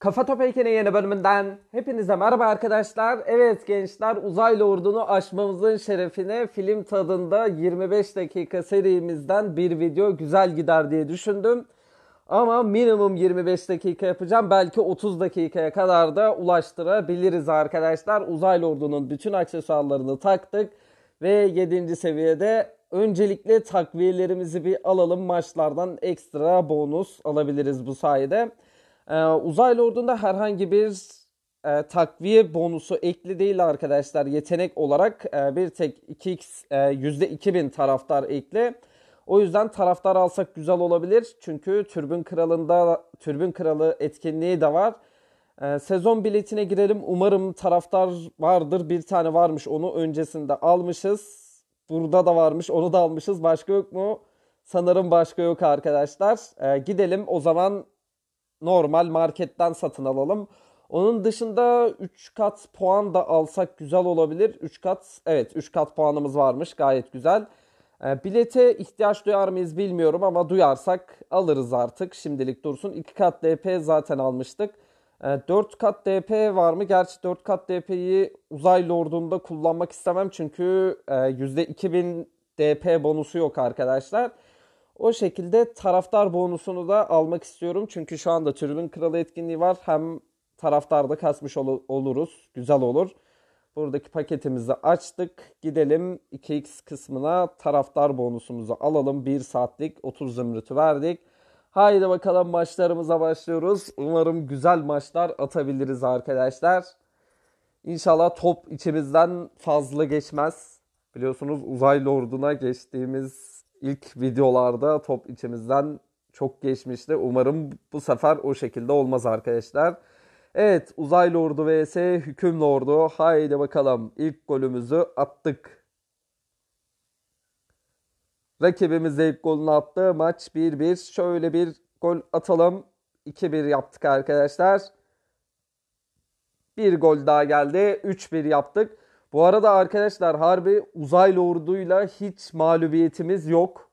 Kafa Top Heykeni yeni bölümünden hepinize merhaba arkadaşlar. Evet gençler uzaylı ordunu aşmamızın şerefine film tadında 25 dakika serimizden bir video güzel gider diye düşündüm. Ama minimum 25 dakika yapacağım. Belki 30 dakikaya kadar da ulaştırabiliriz arkadaşlar. Uzaylı ordunun bütün aksesuarlarını taktık. Ve 7. seviyede öncelikle takviyelerimizi bir alalım. Maçlardan ekstra bonus alabiliriz bu sayede. Ee, uzaylı ordunda herhangi bir e, takviye bonusu ekli değil arkadaşlar. Yetenek olarak e, bir tek 2x e, %2000 taraftar ekli. O yüzden taraftar alsak güzel olabilir. Çünkü Türbün Kralı'nda Türbün Kralı etkinliği de var. E, sezon biletine girelim. Umarım taraftar vardır. Bir tane varmış. Onu öncesinde almışız. Burada da varmış. Onu da almışız. Başka yok mu? Sanırım başka yok arkadaşlar. E, gidelim o zaman normal marketten satın alalım. Onun dışında 3 kat puan da alsak güzel olabilir. 3 kat evet 3 kat puanımız varmış gayet güzel. Ee, bilete ihtiyaç duyar mıyız bilmiyorum ama duyarsak alırız artık şimdilik dursun. 2 kat DP zaten almıştık. E, ee, 4 kat DP var mı? Gerçi 4 kat DP'yi uzay lordunda kullanmak istemem çünkü e, %2000 DP bonusu yok arkadaşlar. O şekilde taraftar bonusunu da almak istiyorum. Çünkü şu anda tribün kralı etkinliği var. Hem taraftarda kasmış ol- oluruz. Güzel olur. Buradaki paketimizi açtık. Gidelim 2x kısmına taraftar bonusumuzu alalım. 1 saatlik 30 zümrütü verdik. Haydi bakalım maçlarımıza başlıyoruz. Umarım güzel maçlar atabiliriz arkadaşlar. İnşallah top içimizden fazla geçmez. Biliyorsunuz uzaylı orduna geçtiğimiz ilk videolarda top içimizden çok geçmişti. Umarım bu sefer o şekilde olmaz arkadaşlar. Evet uzay lordu vs hüküm lordu. Haydi bakalım ilk golümüzü attık. Rakibimiz de ilk golünü attı. Maç 1-1. Şöyle bir gol atalım. 2-1 yaptık arkadaşlar. Bir gol daha geldi. 3-1 yaptık. Bu arada arkadaşlar harbi uzaylı orduyla hiç mağlubiyetimiz yok.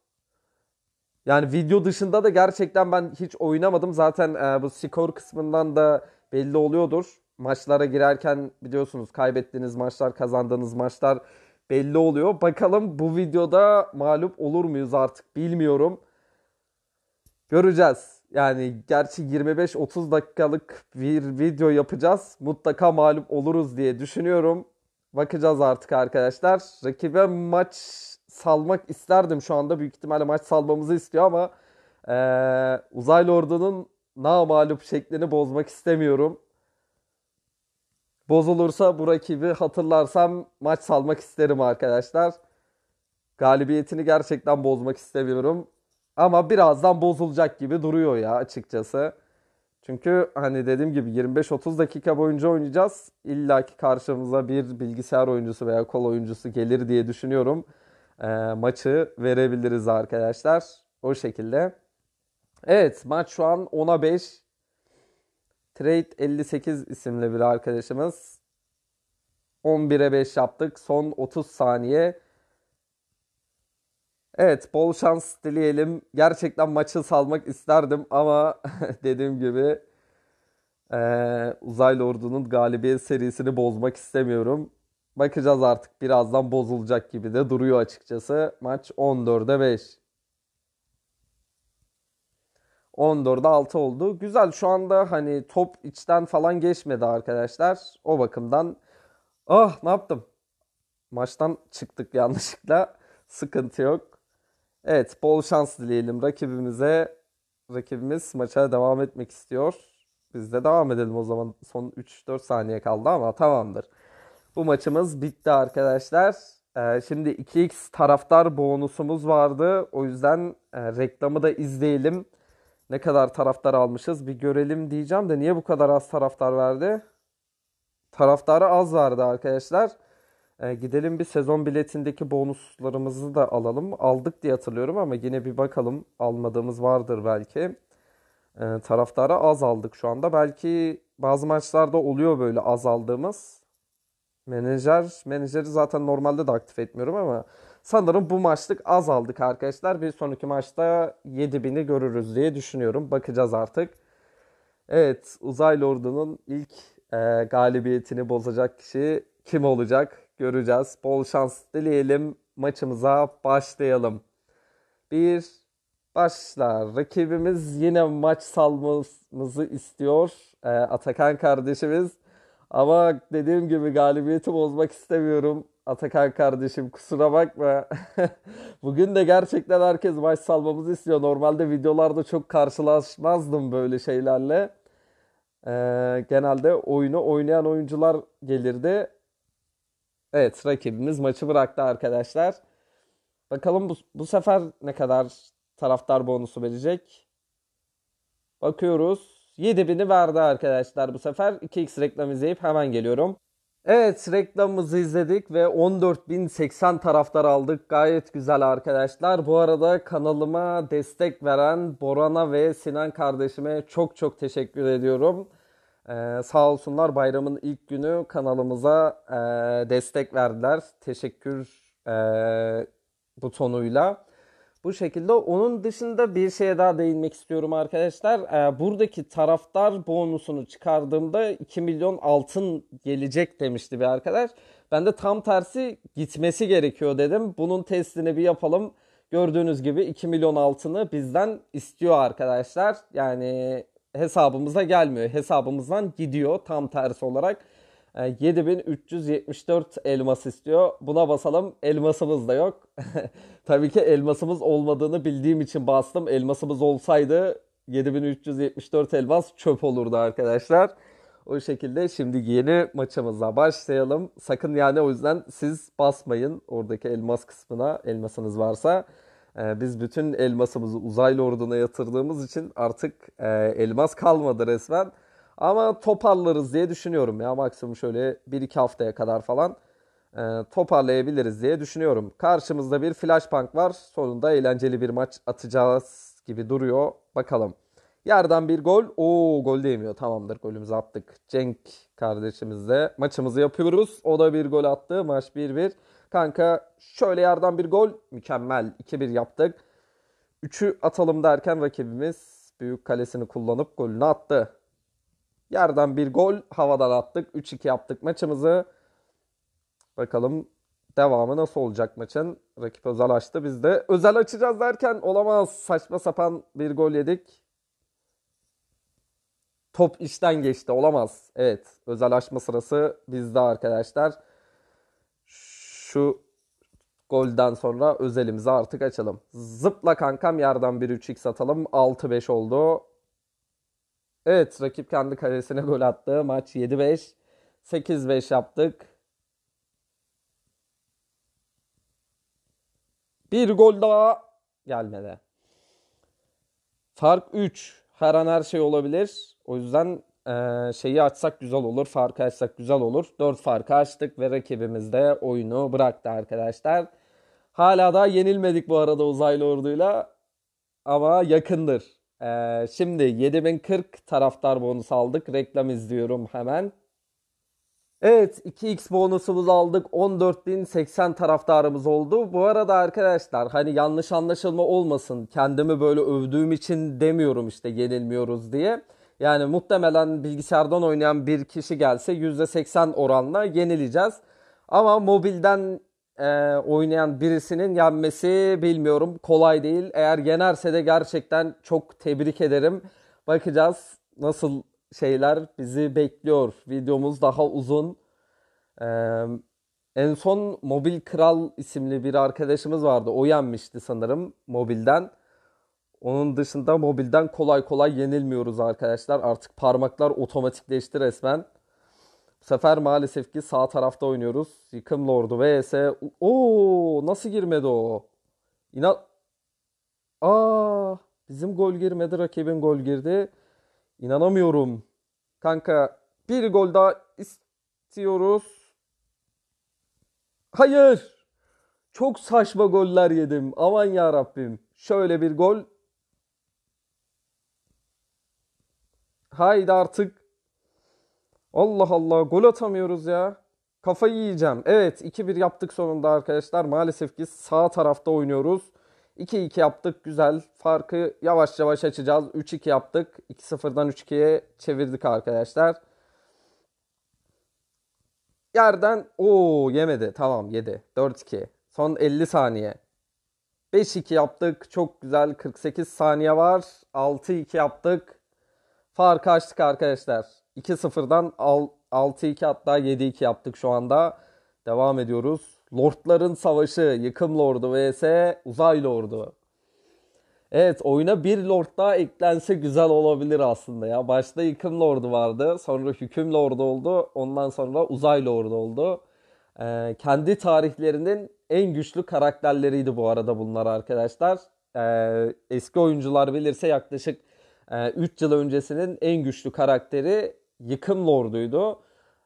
Yani video dışında da gerçekten ben hiç oynamadım. Zaten e, bu skor kısmından da belli oluyordur. Maçlara girerken biliyorsunuz kaybettiğiniz maçlar, kazandığınız maçlar belli oluyor. Bakalım bu videoda mağlup olur muyuz artık bilmiyorum. Göreceğiz. Yani gerçi 25-30 dakikalık bir video yapacağız. Mutlaka mağlup oluruz diye düşünüyorum. Bakacağız artık arkadaşlar. Rakibe maç salmak isterdim şu anda. Büyük ihtimalle maç salmamızı istiyor ama ee, Uzaylı Ordu'nun namalup şeklini bozmak istemiyorum. Bozulursa bu rakibi hatırlarsam maç salmak isterim arkadaşlar. Galibiyetini gerçekten bozmak istemiyorum. Ama birazdan bozulacak gibi duruyor ya açıkçası. Çünkü hani dediğim gibi 25-30 dakika boyunca oynayacağız. İlla ki karşımıza bir bilgisayar oyuncusu veya kol oyuncusu gelir diye düşünüyorum. E, maçı verebiliriz arkadaşlar. O şekilde. Evet maç şu an 10'a 5. Trade 58 isimli bir arkadaşımız. 11'e 5 yaptık. Son 30 saniye. Evet bol şans dileyelim. Gerçekten maçı salmak isterdim ama dediğim gibi e, Uzaylı Ordu'nun galibiyet serisini bozmak istemiyorum. Bakacağız artık birazdan bozulacak gibi de duruyor açıkçası. Maç 14'e 5. 14'e 6 oldu. Güzel şu anda hani top içten falan geçmedi arkadaşlar. O bakımdan ah ne yaptım? Maçtan çıktık yanlışlıkla. Sıkıntı yok. Evet bol şans dileyelim rakibimize. Rakibimiz maça devam etmek istiyor. Biz de devam edelim o zaman. Son 3-4 saniye kaldı ama tamamdır. Bu maçımız bitti arkadaşlar. Ee, şimdi 2x taraftar bonusumuz vardı. O yüzden e, reklamı da izleyelim. Ne kadar taraftar almışız bir görelim diyeceğim de niye bu kadar az taraftar verdi? Taraftarı az vardı arkadaşlar. E, gidelim bir sezon biletindeki bonuslarımızı da alalım. Aldık diye hatırlıyorum ama yine bir bakalım. Almadığımız vardır belki. E, taraftara az aldık şu anda. Belki bazı maçlarda oluyor böyle az aldığımız. Menajer, menajeri zaten normalde de aktif etmiyorum ama sanırım bu maçlık az aldık arkadaşlar. Bir sonraki maçta 7000'i görürüz diye düşünüyorum. Bakacağız artık. Evet, Uzay Lordu'nun ilk e, galibiyetini bozacak kişi kim olacak? göreceğiz. Bol şans dileyelim. Maçımıza başlayalım. Bir başlar. Rakibimiz yine maç salmamızı istiyor. E, Atakan kardeşimiz. Ama dediğim gibi galibiyeti bozmak istemiyorum. Atakan kardeşim kusura bakma. Bugün de gerçekten herkes maç salmamızı istiyor. Normalde videolarda çok karşılaşmazdım böyle şeylerle. Ee, genelde oyunu oynayan oyuncular gelirdi. Evet rakibimiz maçı bıraktı arkadaşlar. Bakalım bu, bu sefer ne kadar taraftar bonusu verecek. Bakıyoruz. 7000'i verdi arkadaşlar bu sefer. 2x reklam izleyip hemen geliyorum. Evet reklamımızı izledik ve 14.080 taraftar aldık. Gayet güzel arkadaşlar. Bu arada kanalıma destek veren Boran'a ve Sinan kardeşime çok çok teşekkür ediyorum. Ee, sağ olsunlar bayramın ilk günü kanalımıza e, destek verdiler. Teşekkür e, butonuyla. Bu şekilde onun dışında bir şeye daha değinmek istiyorum arkadaşlar. Ee, buradaki taraftar bonusunu çıkardığımda 2 milyon altın gelecek demişti bir arkadaş. Ben de tam tersi gitmesi gerekiyor dedim. Bunun testini bir yapalım. Gördüğünüz gibi 2 milyon altını bizden istiyor arkadaşlar. Yani hesabımıza gelmiyor. Hesabımızdan gidiyor tam tersi olarak. 7374 e, elmas istiyor. Buna basalım. Elmasımız da yok. Tabii ki elmasımız olmadığını bildiğim için bastım. Elmasımız olsaydı 7374 elmas çöp olurdu arkadaşlar. O şekilde şimdi yeni maçımıza başlayalım. Sakın yani o yüzden siz basmayın oradaki elmas kısmına elmasınız varsa. Ee, biz bütün elmasımızı uzaylı orduna yatırdığımız için artık e, elmas kalmadı resmen. Ama toparlarız diye düşünüyorum ya maksimum şöyle 1-2 haftaya kadar falan e, toparlayabiliriz diye düşünüyorum. Karşımızda bir flashbank var. Sonunda eğlenceli bir maç atacağız gibi duruyor. Bakalım. Yerden bir gol. Oo gol değmiyor. Tamamdır golümüzü attık. Cenk kardeşimizle maçımızı yapıyoruz. O da bir gol attı. Maç 1-1. Kanka şöyle yerden bir gol mükemmel 2-1 yaptık. 3'ü atalım derken rakibimiz büyük kalesini kullanıp golünü attı. Yerden bir gol havadan attık. 3-2 yaptık maçımızı. Bakalım devamı nasıl olacak maçın. Rakip özel açtı. Biz de özel açacağız derken olamaz. Saçma sapan bir gol yedik. Top işten geçti. Olamaz. Evet. Özel açma sırası bizde arkadaşlar şu golden sonra özelimizi artık açalım. Zıpla kankam yerden bir 3x atalım. 6-5 oldu. Evet rakip kendi kalesine gol attı. Maç 7-5. 8-5 yaptık. Bir gol daha gelmedi. Fark 3. Her an her şey olabilir. O yüzden ee, şeyi açsak güzel olur. Farkı açsak güzel olur. 4 farkı açtık ve rakibimiz de oyunu bıraktı arkadaşlar. Hala da yenilmedik bu arada uzaylı orduyla. Ama yakındır. Ee, şimdi 7040 taraftar bonus aldık. Reklam izliyorum hemen. Evet 2x bonusumuzu aldık 14.080 taraftarımız oldu. Bu arada arkadaşlar hani yanlış anlaşılma olmasın kendimi böyle övdüğüm için demiyorum işte yenilmiyoruz diye. Yani muhtemelen bilgisayardan oynayan bir kişi gelse %80 oranla yenileceğiz. Ama mobilden e, oynayan birisinin yenmesi bilmiyorum kolay değil. Eğer yenerse de gerçekten çok tebrik ederim. Bakacağız nasıl şeyler bizi bekliyor. Videomuz daha uzun. Ee, en son Mobil Kral isimli bir arkadaşımız vardı. O yenmişti sanırım mobilden. Onun dışında mobilden kolay kolay yenilmiyoruz arkadaşlar. Artık parmaklar otomatikleşti resmen. Bu sefer maalesef ki sağ tarafta oynuyoruz. Yıkım Lordu vs. Oo nasıl girmedi o? İnan... Aa bizim gol girmedi rakibin gol girdi. İnanamıyorum. Kanka bir gol daha istiyoruz. Hayır. Çok saçma goller yedim. Aman ya Rabbim. Şöyle bir gol Haydi artık. Allah Allah gol atamıyoruz ya. Kafayı yiyeceğim. Evet 2-1 yaptık sonunda arkadaşlar. Maalesef ki sağ tarafta oynuyoruz. 2-2 yaptık güzel. Farkı yavaş yavaş açacağız. 3-2 yaptık. 2-0'dan 3-2'ye çevirdik arkadaşlar. Yerden o yemedi. Tamam yedi. 4-2. Son 50 saniye. 5-2 yaptık. Çok güzel. 48 saniye var. 6-2 yaptık. Fark açtık arkadaşlar. 2-0'dan 6-2 hatta 7-2 yaptık şu anda. Devam ediyoruz. Lordların Savaşı, Yıkım Lordu vs. Uzay Lordu. Evet oyuna bir lord daha eklense güzel olabilir aslında ya. Başta yıkım lordu vardı. Sonra hüküm lordu oldu. Ondan sonra uzay lordu oldu. Ee, kendi tarihlerinin en güçlü karakterleriydi bu arada bunlar arkadaşlar. Ee, eski oyuncular bilirse yaklaşık 3 ee, yıl öncesinin en güçlü karakteri Yıkım Lord'uydu.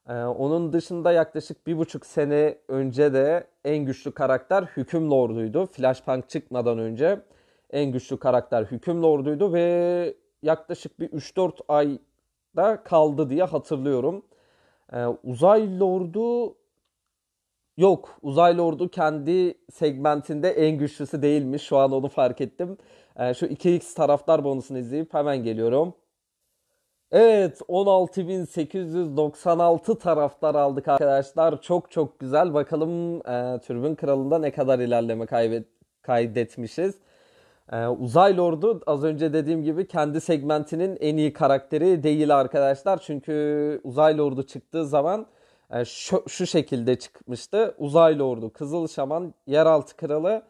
Ee, onun dışında yaklaşık bir buçuk sene önce de en güçlü karakter Hüküm Lord'uydu. Flashpunk çıkmadan önce en güçlü karakter Hüküm Lord'uydu ve yaklaşık bir 3-4 ayda kaldı diye hatırlıyorum. Ee, Uzay Lord'u yok. Uzay Lord'u kendi segmentinde en güçlüsü değilmiş. Şu an onu fark ettim. Ee, şu 2x taraftar bonusunu izleyip hemen geliyorum. Evet 16.896 taraftar aldık arkadaşlar. Çok çok güzel. Bakalım e, Türbün Kralı'nda ne kadar ilerleme kaybet kaydetmişiz. E, Uzay Lord'u az önce dediğim gibi kendi segmentinin en iyi karakteri değil arkadaşlar. Çünkü Uzay Lord'u çıktığı zaman e, şu, şu şekilde çıkmıştı. Uzay Lord'u, Kızıl Şaman, Yeraltı Kralı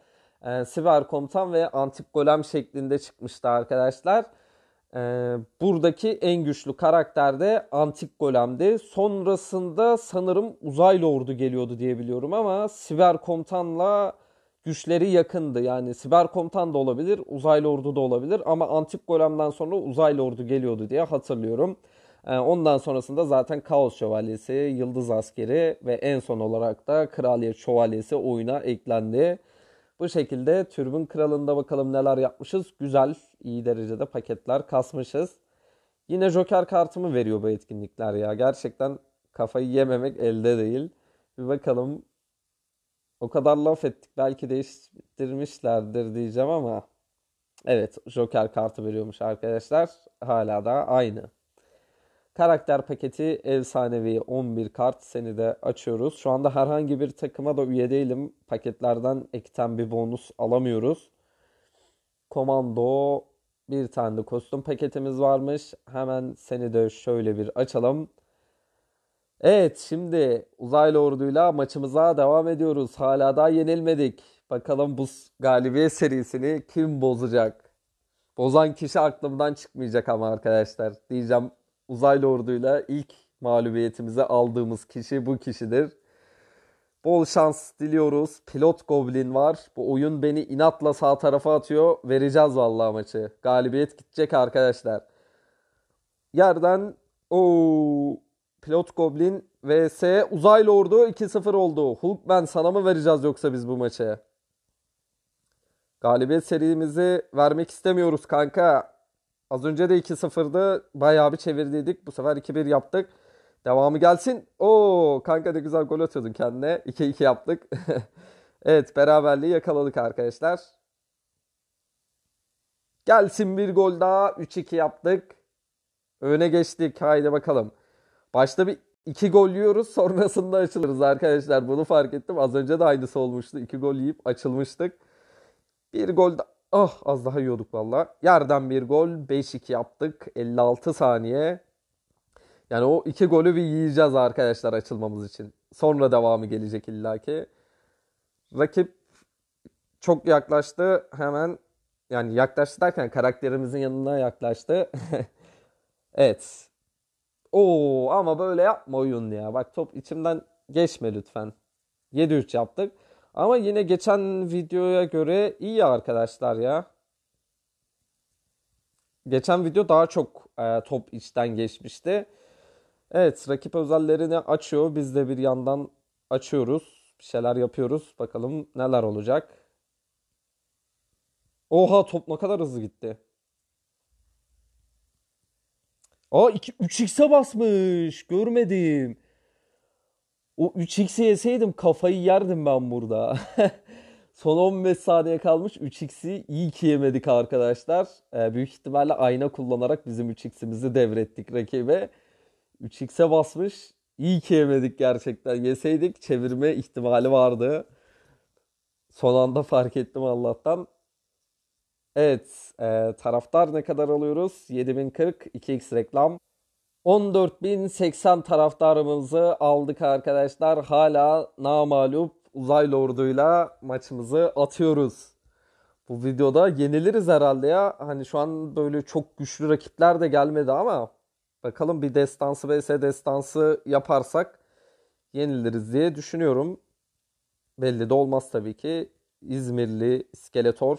e, Siver Komutan ve Antip Golem şeklinde çıkmıştı arkadaşlar. E, buradaki en güçlü karakter de Antik Golem'di. Sonrasında sanırım Uzay Lord'u geliyordu diye biliyorum ama Siver Komutan'la güçleri yakındı. Yani Siber Komutan da olabilir, Uzay Lord'u da olabilir ama Antik Golem'den sonra Uzay Lord'u geliyordu diye hatırlıyorum. Ee, ondan sonrasında zaten Kaos Şövalyesi, Yıldız Askeri ve en son olarak da Kraliyet Şövalyesi oyuna eklendi. Bu şekilde türbün kralında bakalım neler yapmışız. Güzel, iyi derecede paketler kasmışız. Yine joker kartımı veriyor bu etkinlikler ya. Gerçekten kafayı yememek elde değil. Bir bakalım. O kadar laf ettik. Belki değiştirmişlerdir diyeceğim ama. Evet joker kartı veriyormuş arkadaşlar. Hala da aynı. Karakter paketi efsanevi 11 kart seni de açıyoruz. Şu anda herhangi bir takıma da üye değilim. Paketlerden ekten bir bonus alamıyoruz. Komando bir tane de kostüm paketimiz varmış. Hemen seni de şöyle bir açalım. Evet şimdi uzaylı orduyla maçımıza devam ediyoruz. Hala daha yenilmedik. Bakalım bu galibiyet serisini kim bozacak? Bozan kişi aklımdan çıkmayacak ama arkadaşlar. Diyeceğim uzaylı orduyla ilk mağlubiyetimize aldığımız kişi bu kişidir. Bol şans diliyoruz. Pilot Goblin var. Bu oyun beni inatla sağ tarafa atıyor. Vereceğiz vallahi maçı. Galibiyet gidecek arkadaşlar. Yerden o Pilot Goblin vs Uzaylı Ordu 2-0 oldu. Hulk ben sana mı vereceğiz yoksa biz bu maçı? Galibiyet serimizi vermek istemiyoruz kanka. Az önce de 2-0'da bayağı bir çevirdiydik. Bu sefer 2-1 yaptık. Devamı gelsin. Oo kanka ne güzel gol atıyordun kendine. 2-2 yaptık. evet beraberliği yakaladık arkadaşlar. Gelsin bir gol daha. 3-2 yaptık. Öne geçtik. Haydi bakalım. Başta bir iki gol yiyoruz. Sonrasında açılırız arkadaşlar. Bunu fark ettim. Az önce de aynısı olmuştu. İki gol yiyip açılmıştık. Bir gol daha. Oh az daha yiyorduk valla. Yerden bir gol 5-2 yaptık 56 saniye. Yani o iki golü bir yiyeceğiz arkadaşlar açılmamız için. Sonra devamı gelecek illaki. Rakip çok yaklaştı hemen yani yaklaştı derken karakterimizin yanına yaklaştı. evet. Oo ama böyle yapma oyun ya. Bak top içimden geçme lütfen. 7-3 yaptık. Ama yine geçen videoya göre iyi arkadaşlar ya. Geçen video daha çok e, top içten geçmişti. Evet rakip özellerini açıyor. Biz de bir yandan açıyoruz. Bir şeyler yapıyoruz. Bakalım neler olacak. Oha top ne kadar hızlı gitti. Aa 2 3x'e basmış. Görmedim. O 3x'i yeseydim kafayı yerdim ben burada. Son 15 saniye kalmış 3x'i iyi ki yemedik arkadaşlar. Ee, büyük ihtimalle ayna kullanarak bizim 3x'imizi devrettik rakibe. 3x'e basmış. iyi ki yemedik gerçekten. Yeseydik çevirme ihtimali vardı. Son anda fark ettim Allah'tan. Evet, e, taraftar ne kadar alıyoruz? 7040 2x reklam. 14.080 taraftarımızı aldık arkadaşlar. Hala namalup uzay lorduyla maçımızı atıyoruz. Bu videoda yeniliriz herhalde ya. Hani şu an böyle çok güçlü rakipler de gelmedi ama bakalım bir destansı vs destansı yaparsak yeniliriz diye düşünüyorum. Belli de olmaz tabii ki. İzmirli İskeletor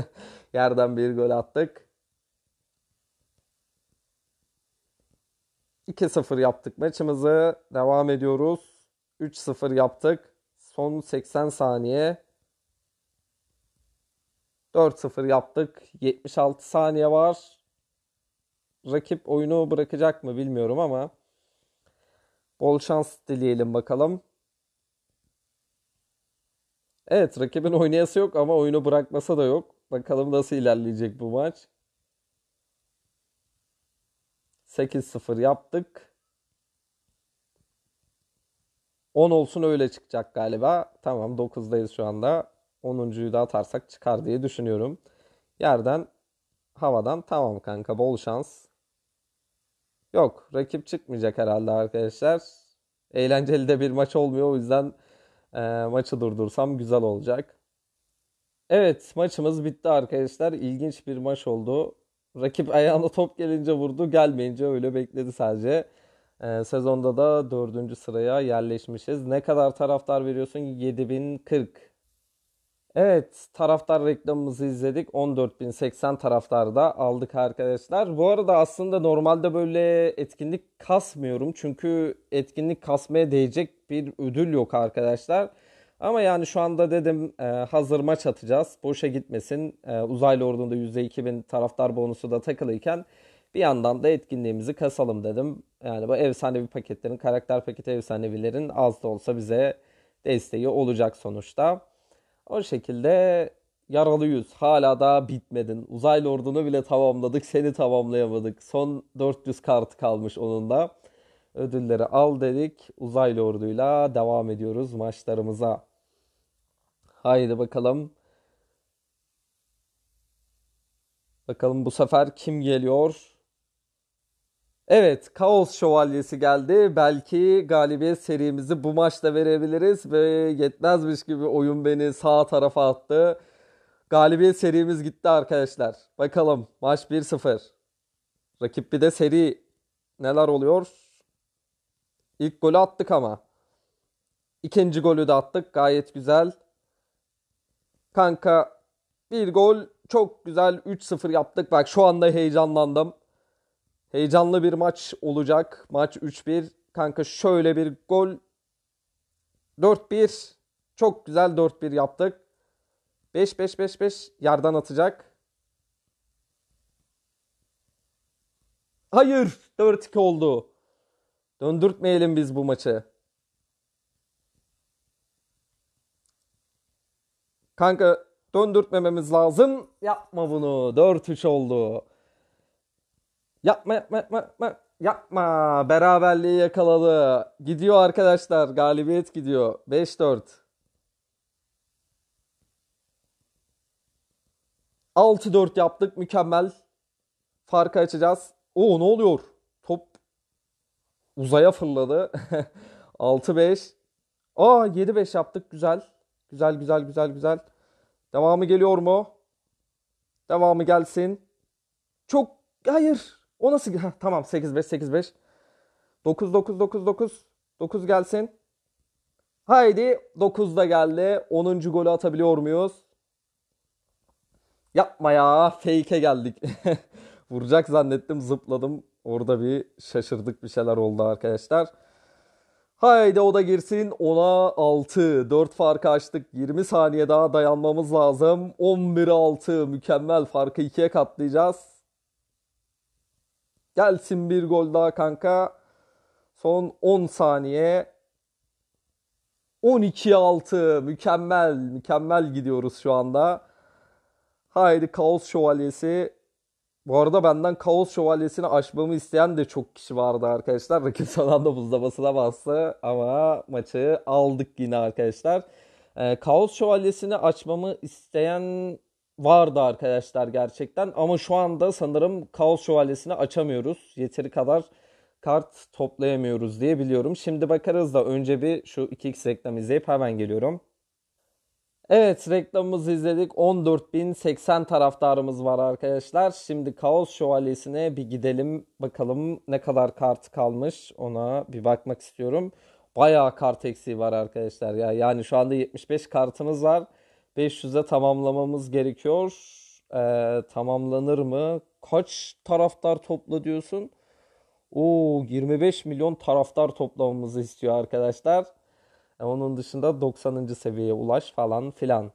yerden bir gol attık. 2-0 yaptık maçımızı. Devam ediyoruz. 3-0 yaptık. Son 80 saniye. 4-0 yaptık. 76 saniye var. Rakip oyunu bırakacak mı bilmiyorum ama bol şans dileyelim bakalım. Evet rakibin oynayası yok ama oyunu bırakmasa da yok. Bakalım nasıl ilerleyecek bu maç. 8-0 yaptık. 10 olsun öyle çıkacak galiba. Tamam 9'dayız şu anda. 10.yu da atarsak çıkar diye düşünüyorum. Yerden havadan tamam kanka bol şans. Yok rakip çıkmayacak herhalde arkadaşlar. Eğlenceli de bir maç olmuyor o yüzden e, maçı durdursam güzel olacak. Evet maçımız bitti arkadaşlar. İlginç bir maç oldu. Rakip ayağına top gelince vurdu. Gelmeyince öyle bekledi sadece. E, sezonda da dördüncü sıraya yerleşmişiz. Ne kadar taraftar veriyorsun? 7040. Evet taraftar reklamımızı izledik. 14.080 taraftar da aldık arkadaşlar. Bu arada aslında normalde böyle etkinlik kasmıyorum. Çünkü etkinlik kasmaya değecek bir ödül yok arkadaşlar. Ama yani şu anda dedim e, hazır maç atacağız. Boşa gitmesin. E, uzaylı ordunda %2000 taraftar bonusu da takılıyken bir yandan da etkinliğimizi kasalım dedim. Yani bu efsanevi paketlerin, karakter paketi efsanevilerin az da olsa bize desteği olacak sonuçta. O şekilde yaralıyız. Hala daha bitmedin. Uzaylı ordunu bile tamamladık. Seni tamamlayamadık. Son 400 kart kalmış onun da. Ödülleri al dedik. Uzaylı orduyla devam ediyoruz maçlarımıza. Haydi bakalım. Bakalım bu sefer kim geliyor? Evet, Kaos Şövalyesi geldi. Belki galibiyet serimizi bu maçta verebiliriz ve yetmezmiş gibi oyun beni sağ tarafa attı. Galibiyet serimiz gitti arkadaşlar. Bakalım maç 1-0. Rakip bir de seri neler oluyor? İlk golü attık ama. İkinci golü de attık. Gayet güzel. Kanka bir gol çok güzel 3-0 yaptık. Bak şu anda heyecanlandım. Heyecanlı bir maç olacak. Maç 3-1. Kanka şöyle bir gol 4-1. Çok güzel 4-1 yaptık. 5-5-5-5 yardan atacak. Hayır 4-2 oldu. Döndürtmeyelim biz bu maçı. Kanka döndürtmememiz lazım. Yapma bunu. 4-3 oldu. Yapma yapma yapma yapma. Yapma. Beraberliği yakaladı. Gidiyor arkadaşlar. Galibiyet gidiyor. 5-4. 6-4 yaptık. Mükemmel. Farkı açacağız. Oo ne oluyor? Top uzaya fırladı. 6-5. Aa 7-5 yaptık. Güzel. Güzel güzel güzel güzel. Devamı geliyor mu? Devamı gelsin. Çok hayır. O nasıl? Heh, tamam 8 5 8 5. 9 9 9 9 9 gelsin. Haydi 9 da geldi. 10. golü atabiliyor muyuz? Yapma ya. Fake'e geldik. Vuracak zannettim. Zıpladım. Orada bir şaşırdık bir şeyler oldu arkadaşlar. Haydi o da girsin. 10'a 6. 4 fark açtık. 20 saniye daha dayanmamız lazım. 11'e 6. Mükemmel farkı 2'ye katlayacağız. Gelsin bir gol daha kanka. Son 10 saniye. 12'ye 6. Mükemmel. Mükemmel gidiyoruz şu anda. Haydi Kaos Şövalyesi. Bu arada benden Kaos Şövalyesi'ni açmamı isteyen de çok kişi vardı arkadaşlar. Rakip son anda buzlamasına bastı ama maçı aldık yine arkadaşlar. Ee, Kaos Şövalyesi'ni açmamı isteyen vardı arkadaşlar gerçekten. Ama şu anda sanırım Kaos Şövalyesi'ni açamıyoruz. Yeteri kadar kart toplayamıyoruz diye biliyorum. Şimdi bakarız da önce bir şu 2x reklamı izleyip hemen geliyorum. Evet reklamımızı izledik. 14.080 taraftarımız var arkadaşlar. Şimdi Kaos Şövalyesi'ne bir gidelim. Bakalım ne kadar kart kalmış ona bir bakmak istiyorum. Bayağı kart eksiği var arkadaşlar ya. Yani şu anda 75 kartımız var. 500'e tamamlamamız gerekiyor. Ee, tamamlanır mı? Kaç taraftar topla diyorsun? Oo 25 milyon taraftar toplamamızı istiyor arkadaşlar. E, onun dışında 90. seviyeye ulaş falan filan.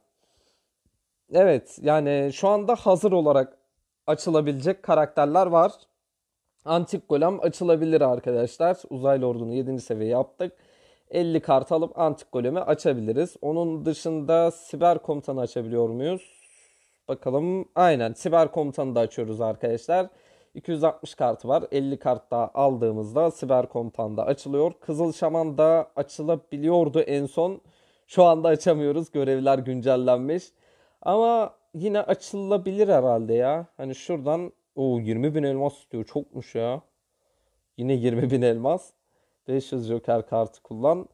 Evet yani şu anda hazır olarak açılabilecek karakterler var. Antik Golem açılabilir arkadaşlar. Uzaylı ordunu 7. seviye yaptık. 50 kart alıp Antik Golem'i açabiliriz. Onun dışında Siber Komutanı açabiliyor muyuz? Bakalım. Aynen Siber Komutanı da açıyoruz arkadaşlar. 260 kart var. 50 kart daha aldığımızda siber kontanda açılıyor. Kızıl Şaman da açılabiliyordu en son. Şu anda açamıyoruz. Görevler güncellenmiş. Ama yine açılabilir herhalde ya. Hani şuradan o 20 bin elmas istiyor. Çokmuş ya. Yine 20 bin elmas. 500 Joker kartı kullan.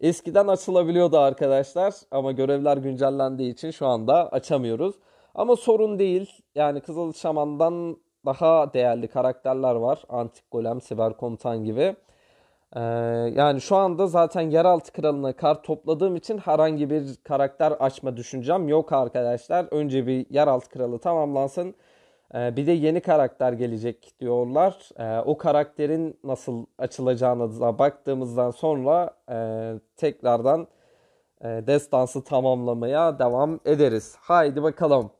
Eskiden açılabiliyordu arkadaşlar ama görevler güncellendiği için şu anda açamıyoruz. Ama sorun değil. Yani Kızıl Şaman'dan daha değerli karakterler var. Antik Golem, Siber Komutan gibi. Ee, yani şu anda zaten yeraltı kralına kar topladığım için herhangi bir karakter açma düşüncem yok arkadaşlar. Önce bir yeraltı kralı tamamlansın. Ee, bir de yeni karakter gelecek diyorlar. Ee, o karakterin nasıl açılacağına da baktığımızdan sonra e, tekrardan e, destansı tamamlamaya devam ederiz. Haydi bakalım.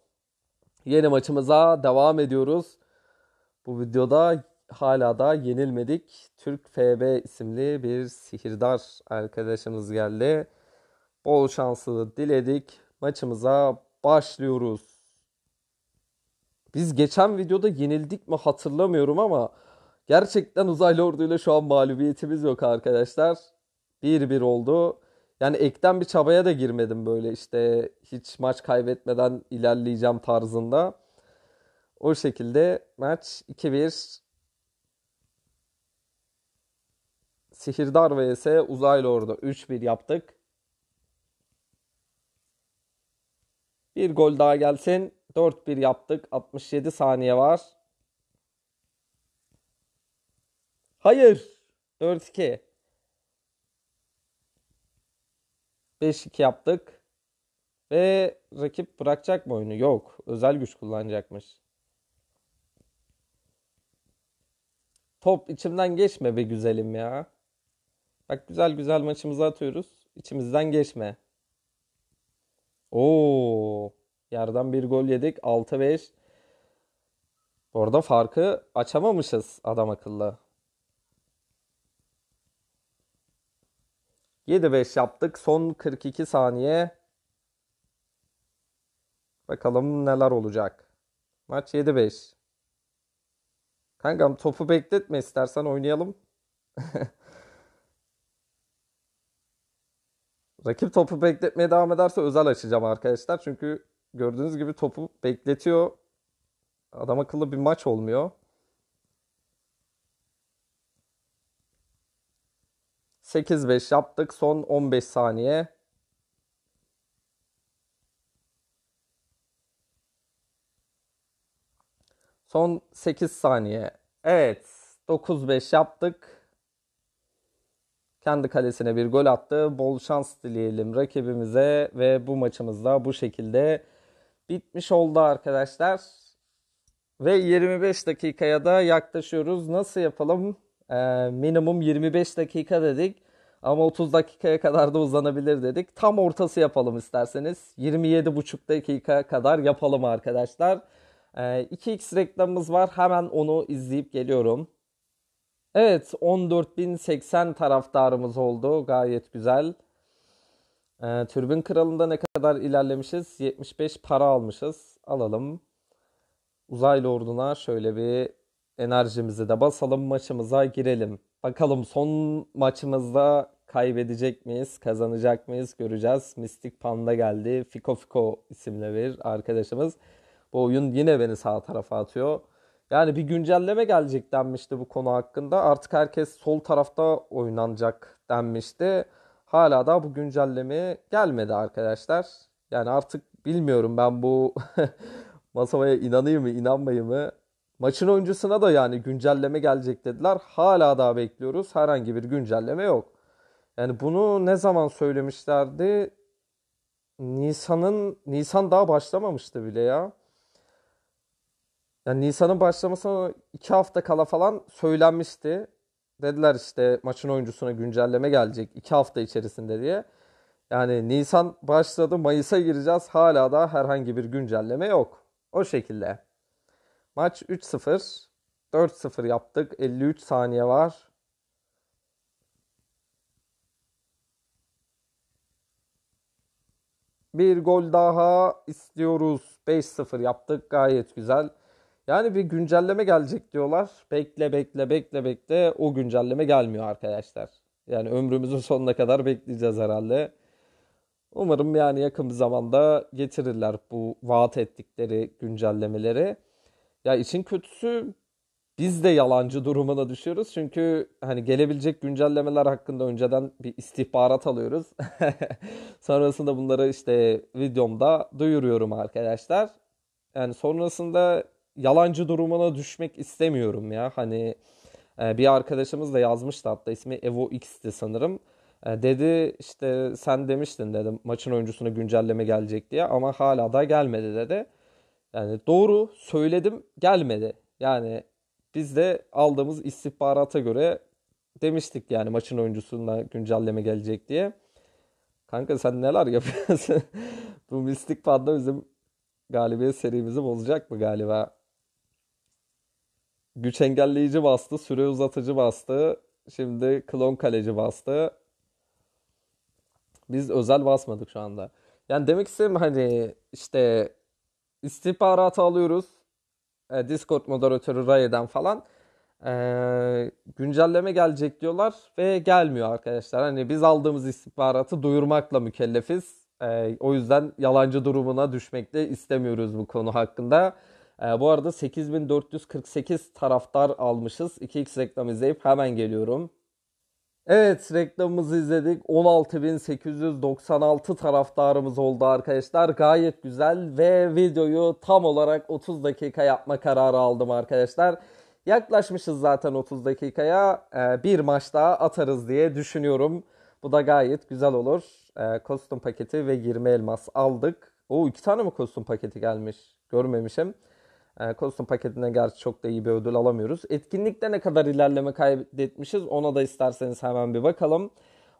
Yeni maçımıza devam ediyoruz. Bu videoda hala da yenilmedik. Türk FB isimli bir sihirdar arkadaşımız geldi. Bol şansı diledik. Maçımıza başlıyoruz. Biz geçen videoda yenildik mi hatırlamıyorum ama gerçekten uzaylı orduyla şu an mağlubiyetimiz yok arkadaşlar. 1-1 oldu. Yani ekten bir çabaya da girmedim böyle işte hiç maç kaybetmeden ilerleyeceğim tarzında. O şekilde maç 2-1 Sihirdar vs Uzaylı Ordu 3-1 yaptık. Bir gol daha gelsin. 4-1 yaptık. 67 saniye var. Hayır. 4-2. 5-2 yaptık. Ve rakip bırakacak mı oyunu? Yok. Özel güç kullanacakmış. Top içimden geçme be güzelim ya. Bak güzel güzel maçımızı atıyoruz. İçimizden geçme. Oo, yerden bir gol yedik. 6-5. Orada farkı açamamışız adam akıllı. 7-5 yaptık. Son 42 saniye. Bakalım neler olacak. Maç 7-5. Kankam topu bekletme istersen oynayalım. Rakip topu bekletmeye devam ederse özel açacağım arkadaşlar. Çünkü gördüğünüz gibi topu bekletiyor. Adam akıllı bir maç olmuyor. Sekiz beş yaptık. Son on 15 saniye. Son 8 saniye. Evet. 9-5 yaptık. Kendi kalesine bir gol attı. Bol şans dileyelim rakibimize ve bu maçımız da bu şekilde bitmiş oldu arkadaşlar. Ve 25 dakikaya da yaklaşıyoruz. Nasıl yapalım? Ee, minimum 25 dakika dedik. Ama 30 dakikaya kadar da uzanabilir dedik. Tam ortası yapalım isterseniz. 27,5 dakika kadar yapalım arkadaşlar. E, ee, 2x reklamımız var. Hemen onu izleyip geliyorum. Evet 14.080 taraftarımız oldu. Gayet güzel. E, ee, Türbün Kralı'nda ne kadar ilerlemişiz? 75 para almışız. Alalım. Uzaylı orduna şöyle bir enerjimizi de basalım. Maçımıza girelim. Bakalım son maçımızda kaybedecek miyiz? Kazanacak mıyız? Göreceğiz. Mistik Panda geldi. Fiko Fiko isimli bir arkadaşımız. Bu oyun yine beni sağ tarafa atıyor. Yani bir güncelleme gelecek denmişti bu konu hakkında. Artık herkes sol tarafta oynanacak denmişti. Hala da bu güncelleme gelmedi arkadaşlar. Yani artık bilmiyorum ben bu masamaya inanayım mı inanmayayım mı? Maçın oyuncusuna da yani güncelleme gelecek dediler. Hala daha bekliyoruz. Herhangi bir güncelleme yok. Yani bunu ne zaman söylemişlerdi? Nisan'ın Nisan daha başlamamıştı bile ya. Yani Nisan'ın başlamasına iki hafta kala falan söylenmişti. Dediler işte maçın oyuncusuna güncelleme gelecek iki hafta içerisinde diye. Yani Nisan başladı Mayıs'a gireceğiz hala da herhangi bir güncelleme yok. O şekilde. Maç 3-0 4-0 yaptık 53 saniye var. Bir gol daha istiyoruz. 5-0 yaptık. Gayet güzel. Yani bir güncelleme gelecek diyorlar. Bekle bekle bekle bekle o güncelleme gelmiyor arkadaşlar. Yani ömrümüzün sonuna kadar bekleyeceğiz herhalde. Umarım yani yakın bir zamanda getirirler bu vaat ettikleri güncellemeleri. Ya için kötüsü biz de yalancı durumuna düşüyoruz. Çünkü hani gelebilecek güncellemeler hakkında önceden bir istihbarat alıyoruz. Sonrasında bunları işte videomda duyuruyorum arkadaşlar. Yani sonrasında yalancı durumuna düşmek istemiyorum ya. Hani e, bir arkadaşımız da yazmıştı hatta ismi Evo X'ti sanırım. E, dedi işte sen demiştin dedim maçın oyuncusuna güncelleme gelecek diye ama hala da gelmedi dedi. Yani doğru söyledim gelmedi. Yani biz de aldığımız istihbarata göre demiştik yani maçın oyuncusuna güncelleme gelecek diye. Kanka sen neler yapıyorsun? Bu mistik panda bizim galibiyet serimizi bozacak mı galiba? güç engelleyici bastı, süre uzatıcı bastı. Şimdi klon kaleci bastı. Biz özel basmadık şu anda. Yani demek istediğim hani işte istihbaratı alıyoruz. E, Discord moderatörü Ray'den falan. E, güncelleme gelecek diyorlar ve gelmiyor arkadaşlar. Hani biz aldığımız istihbaratı duyurmakla mükellefiz. E, o yüzden yalancı durumuna düşmek de istemiyoruz bu konu hakkında. E, bu arada 8448 taraftar almışız. 2x reklam izleyip hemen geliyorum. Evet reklamımızı izledik. 16.896 taraftarımız oldu arkadaşlar. Gayet güzel ve videoyu tam olarak 30 dakika yapma kararı aldım arkadaşlar. Yaklaşmışız zaten 30 dakikaya. Ee, bir maç daha atarız diye düşünüyorum. Bu da gayet güzel olur. Ee, kostüm paketi ve 20 elmas aldık. O iki tane mi kostüm paketi gelmiş? Görmemişim. E, Kostüm paketine gerçi çok da iyi bir ödül alamıyoruz. Etkinlikte ne kadar ilerleme kaydetmişiz ona da isterseniz hemen bir bakalım.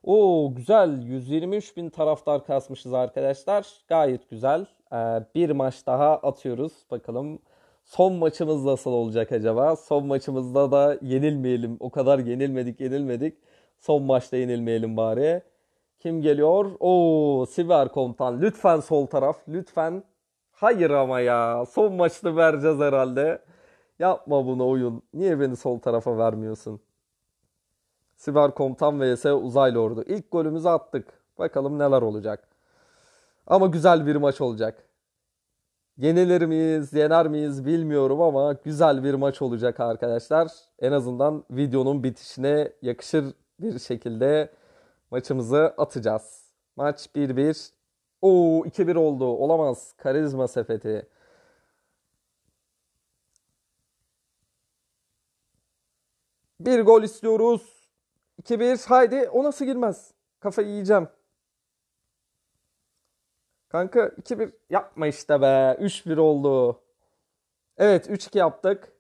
Oo güzel 123 bin taraftar kasmışız arkadaşlar. Gayet güzel. E, bir maç daha atıyoruz. Bakalım son maçımız nasıl olacak acaba? Son maçımızda da yenilmeyelim. O kadar yenilmedik yenilmedik. Son maçta yenilmeyelim bari. Kim geliyor? Oo Siver komutan. Lütfen sol taraf. Lütfen Hayır ama ya. Son maçta vereceğiz herhalde. Yapma bunu oyun. Niye beni sol tarafa vermiyorsun? Siber Komutan vs Uzaylı Ordu. İlk golümüzü attık. Bakalım neler olacak. Ama güzel bir maç olacak. Yenilir miyiz, yener miyiz bilmiyorum ama güzel bir maç olacak arkadaşlar. En azından videonun bitişine yakışır bir şekilde maçımızı atacağız. Maç 1-1 Oo 2-1 oldu. Olamaz. Karizma sepeti. Bir gol istiyoruz. 2-1. Haydi. O nasıl girmez? Kafayı yiyeceğim. Kanka 2-1 yapma işte be. 3-1 oldu. Evet 3-2 yaptık.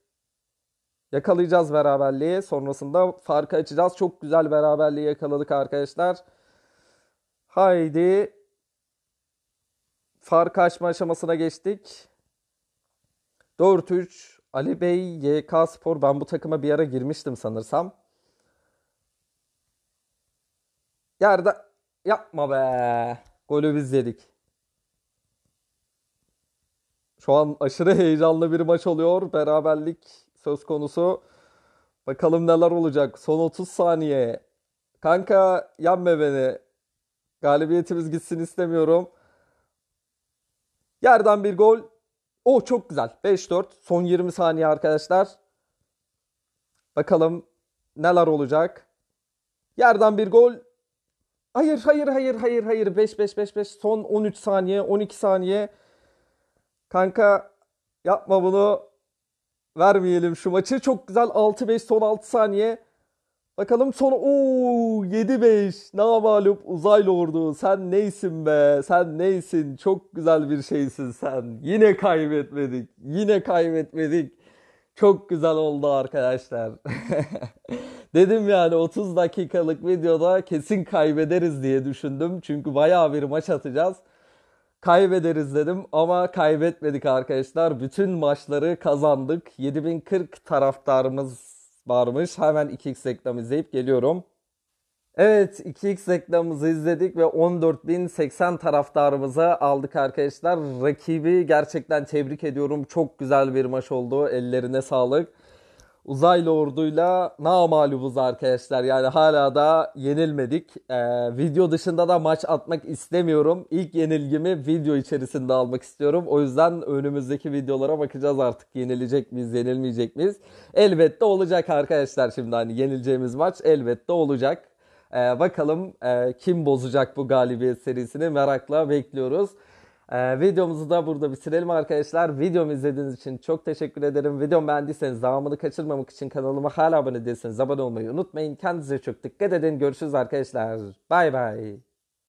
Yakalayacağız beraberliği. Sonrasında farkı açacağız. Çok güzel beraberliği yakaladık arkadaşlar. Haydi fark açma aşamasına geçtik. 4-3 Ali Bey YK Spor ben bu takıma bir ara girmiştim sanırsam. Yerde yapma be. Golü biz yedik. Şu an aşırı heyecanlı bir maç oluyor. Beraberlik söz konusu. Bakalım neler olacak. Son 30 saniye. Kanka yanma beni. Galibiyetimiz gitsin istemiyorum. Yerden bir gol. O çok güzel. 5-4. Son 20 saniye arkadaşlar. Bakalım neler olacak. Yerden bir gol. Hayır hayır hayır hayır hayır 5-5-5-5 son 13 saniye 12 saniye. Kanka yapma bunu vermeyelim şu maçı. Çok güzel 6-5 son 6 saniye. Bakalım sonu o 7-5 namalup uzay lordu sen neysin be sen neysin çok güzel bir şeysin sen yine kaybetmedik yine kaybetmedik çok güzel oldu arkadaşlar dedim yani 30 dakikalık videoda kesin kaybederiz diye düşündüm çünkü baya bir maç atacağız kaybederiz dedim ama kaybetmedik arkadaşlar bütün maçları kazandık 7040 taraftarımız varmış. Hemen 2x reklamı izleyip geliyorum. Evet 2x reklamımızı izledik ve 14.080 taraftarımızı aldık arkadaşlar. Rakibi gerçekten tebrik ediyorum. Çok güzel bir maç oldu. Ellerine sağlık uzaylı orduyla na mağlubuz arkadaşlar. Yani hala da yenilmedik. Ee, video dışında da maç atmak istemiyorum. İlk yenilgimi video içerisinde almak istiyorum. O yüzden önümüzdeki videolara bakacağız artık. Yenilecek miyiz, yenilmeyecek miyiz? Elbette olacak arkadaşlar şimdi hani yenileceğimiz maç elbette olacak. Ee, bakalım e, kim bozacak bu galibiyet serisini merakla bekliyoruz. Ee, videomuzu da burada bitirelim arkadaşlar. Videomu izlediğiniz için çok teşekkür ederim. Videomu beğendiyseniz devamını kaçırmamak için kanalıma hala abone değilseniz abone olmayı unutmayın. Kendinize çok dikkat edin. Görüşürüz arkadaşlar. Bay bay.